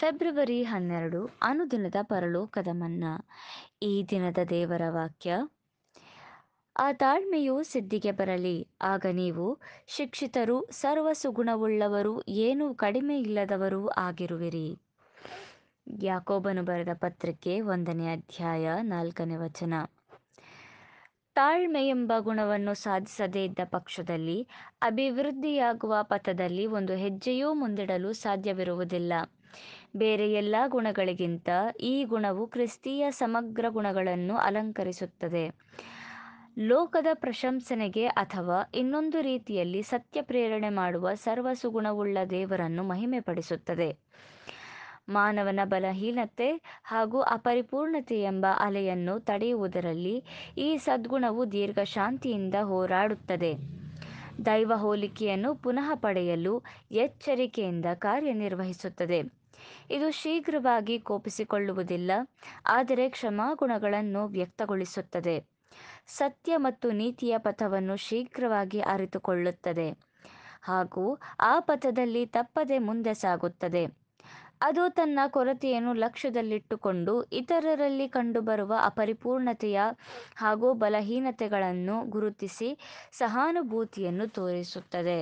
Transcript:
February ಹನ್ನೆರಡು ಅನುದಿನದ ಪರಲೋಕದ ಮನ್ನಾ ಈ ದಿನದ ದೇವರ ವಾಕ್ಯ ಆ ತಾಳ್ಮೆಯು ಸಿದ್ಧಿಗೆ ಬರಲಿ ಆಗ ನೀವು ಶಿಕ್ಷಿತರು ಸರ್ವ ಸುಗುಣವುಳ್ಳವರು ಏನೂ ಕಡಿಮೆ ಇಲ್ಲದವರೂ ಆಗಿರುವಿರಿ ಯಾಕೋಬನು ಬರೆದ ಪತ್ರಿಕೆ ಒಂದನೇ ಅಧ್ಯಾಯ ನಾಲ್ಕನೇ ವಚನ ತಾಳ್ಮೆ ಎಂಬ ಗುಣವನ್ನು ಸಾಧಿಸದೇ ಇದ್ದ ಪಕ್ಷದಲ್ಲಿ ಅಭಿವೃದ್ಧಿಯಾಗುವ ಪಥದಲ್ಲಿ ಒಂದು ಹೆಜ್ಜೆಯೂ ಮುಂದಿಡಲು ಸಾಧ್ಯವಿರುವುದಿಲ್ಲ ಬೇರೆ ಎಲ್ಲ ಗುಣಗಳಿಗಿಂತ ಈ ಗುಣವು ಕ್ರಿಸ್ತೀಯ ಸಮಗ್ರ ಗುಣಗಳನ್ನು ಅಲಂಕರಿಸುತ್ತದೆ ಲೋಕದ ಪ್ರಶಂಸನೆಗೆ ಅಥವಾ ಇನ್ನೊಂದು ರೀತಿಯಲ್ಲಿ ಸತ್ಯ ಪ್ರೇರಣೆ ಮಾಡುವ ಸರ್ವಸುಗುಣವುಳ್ಳ ದೇವರನ್ನು ಮಹಿಮೆಪಡಿಸುತ್ತದೆ ಮಾನವನ ಬಲಹೀನತೆ ಹಾಗೂ ಅಪರಿಪೂರ್ಣತೆ ಎಂಬ ಅಲೆಯನ್ನು ತಡೆಯುವುದರಲ್ಲಿ ಈ ಸದ್ಗುಣವು ದೀರ್ಘಶಾಂತಿಯಿಂದ ಹೋರಾಡುತ್ತದೆ ದೈವ ಹೋಲಿಕೆಯನ್ನು ಪುನಃ ಪಡೆಯಲು ಎಚ್ಚರಿಕೆಯಿಂದ ಕಾರ್ಯನಿರ್ವಹಿಸುತ್ತದೆ ಇದು ಶೀಘ್ರವಾಗಿ ಕೋಪಿಸಿಕೊಳ್ಳುವುದಿಲ್ಲ ಆದರೆ ಕ್ಷಮಾಗುಣಗಳನ್ನು ವ್ಯಕ್ತಗೊಳಿಸುತ್ತದೆ ಸತ್ಯ ಮತ್ತು ನೀತಿಯ ಪಥವನ್ನು ಶೀಘ್ರವಾಗಿ ಅರಿತುಕೊಳ್ಳುತ್ತದೆ ಹಾಗೂ ಆ ಪಥದಲ್ಲಿ ತಪ್ಪದೆ ಮುಂದೆ ಸಾಗುತ್ತದೆ ಅದು ತನ್ನ ಕೊರತೆಯನ್ನು ಲಕ್ಷ್ಯದಲ್ಲಿಟ್ಟುಕೊಂಡು ಇತರರಲ್ಲಿ ಕಂಡುಬರುವ ಅಪರಿಪೂರ್ಣತೆಯ ಹಾಗೂ ಬಲಹೀನತೆಗಳನ್ನು ಗುರುತಿಸಿ ಸಹಾನುಭೂತಿಯನ್ನು ತೋರಿಸುತ್ತದೆ